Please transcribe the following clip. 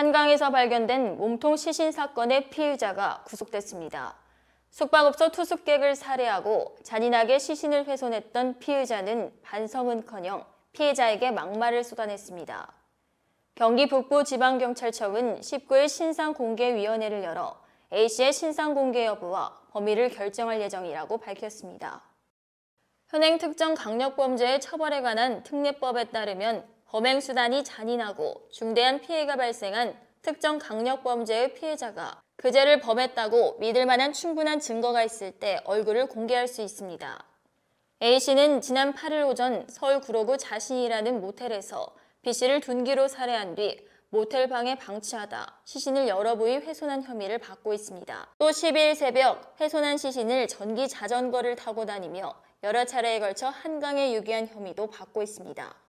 한강에서 발견된 몸통 시신 사건의 피의자가 구속됐습니다. 숙박업소 투숙객을 살해하고 잔인하게 시신을 훼손했던 피의자는 반성은커녕 피해자에게 막말을 쏟아냈습니다. 경기 북부지방경찰청은 19일 신상공개위원회를 열어 A씨의 신상공개 여부와 범위를 결정할 예정이라고 밝혔습니다. 현행 특정 강력범죄의 처벌에 관한 특례법에 따르면 범행 수단이 잔인하고 중대한 피해가 발생한 특정 강력범죄의 피해자가 그 죄를 범했다고 믿을 만한 충분한 증거가 있을 때 얼굴을 공개할 수 있습니다. A씨는 지난 8일 오전 서울 구로구 자신이라는 모텔에서 B씨를 둔기로 살해한 뒤 모텔 방에 방치하다 시신을 여러 부위 훼손한 혐의를 받고 있습니다. 또 12일 새벽 훼손한 시신을 전기 자전거를 타고 다니며 여러 차례에 걸쳐 한강에 유기한 혐의도 받고 있습니다.